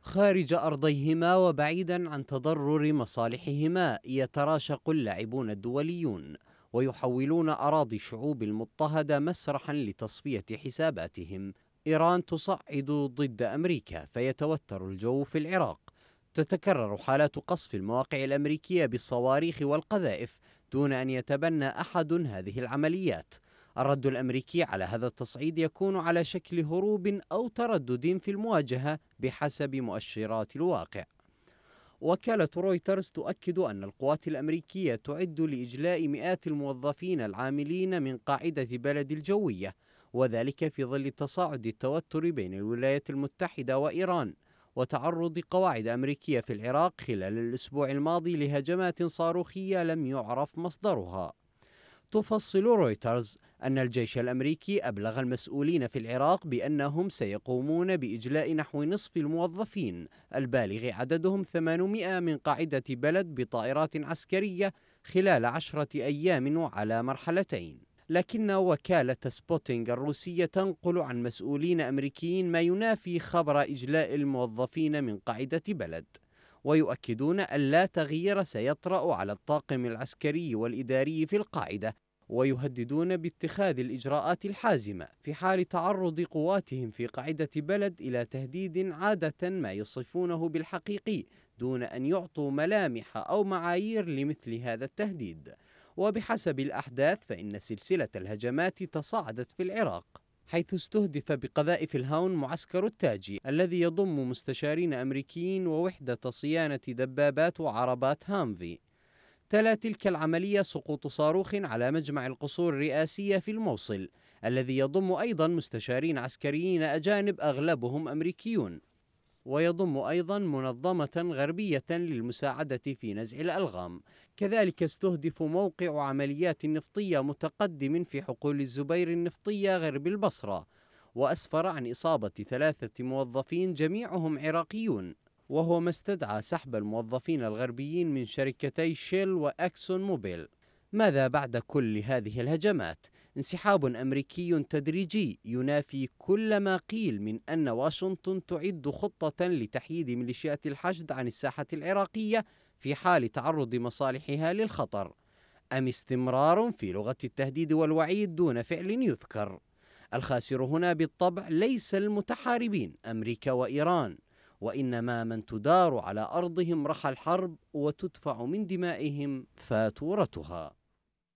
خارج أرضيهما وبعيدا عن تضرر مصالحهما يتراشق اللاعبون الدوليون ويحولون أراضي الشعوب المضطهدة مسرحا لتصفية حساباتهم إيران تصعد ضد أمريكا فيتوتر الجو في العراق تتكرر حالات قصف المواقع الأمريكية بالصواريخ والقذائف دون أن يتبنى أحد هذه العمليات الرد الامريكي على هذا التصعيد يكون على شكل هروب او تردد في المواجهه بحسب مؤشرات الواقع. وكالة رويترز تؤكد أن القوات الأمريكية تعد لإجلاء مئات الموظفين العاملين من قاعدة بلد الجوية وذلك في ظل تصاعد التوتر بين الولايات المتحدة وإيران وتعرض قواعد أمريكية في العراق خلال الأسبوع الماضي لهجمات صاروخية لم يعرف مصدرها تفصل رويترز أن الجيش الأمريكي أبلغ المسؤولين في العراق بأنهم سيقومون بإجلاء نحو نصف الموظفين البالغ عددهم 800 من قاعدة بلد بطائرات عسكرية خلال عشرة أيام وعلى مرحلتين لكن وكالة سبوتينغ الروسية تنقل عن مسؤولين أمريكيين ما ينافي خبر إجلاء الموظفين من قاعدة بلد ويؤكدون أن لا تغيير سيطرأ على الطاقم العسكري والإداري في القاعدة ويهددون باتخاذ الإجراءات الحازمة في حال تعرض قواتهم في قاعدة بلد إلى تهديد عادة ما يصفونه بالحقيقي دون أن يعطوا ملامح أو معايير لمثل هذا التهديد وبحسب الأحداث فإن سلسلة الهجمات تصاعدت في العراق حيث استهدف بقذائف الهاون معسكر التاجي الذي يضم مستشارين أمريكيين ووحدة صيانة دبابات وعربات هامفي تلا تلك العملية سقوط صاروخ على مجمع القصور الرئاسية في الموصل الذي يضم أيضا مستشارين عسكريين أجانب أغلبهم أمريكيون ويضم أيضا منظمة غربية للمساعدة في نزع الألغام كذلك استهدف موقع عمليات نفطية متقدم في حقول الزبير النفطية غرب البصرة وأسفر عن إصابة ثلاثة موظفين جميعهم عراقيون وهو ما استدعى سحب الموظفين الغربيين من شركتي شيل وأكسون موبيل ماذا بعد كل هذه الهجمات؟ انسحاب أمريكي تدريجي ينافي كل ما قيل من أن واشنطن تعد خطة لتحييد ميليشيات الحشد عن الساحة العراقية في حال تعرض مصالحها للخطر أم استمرار في لغة التهديد والوعيد دون فعل يذكر الخاسر هنا بالطبع ليس المتحاربين أمريكا وإيران وإنما من تدار على أرضهم رحى الحرب وتدفع من دمائهم فاتورتها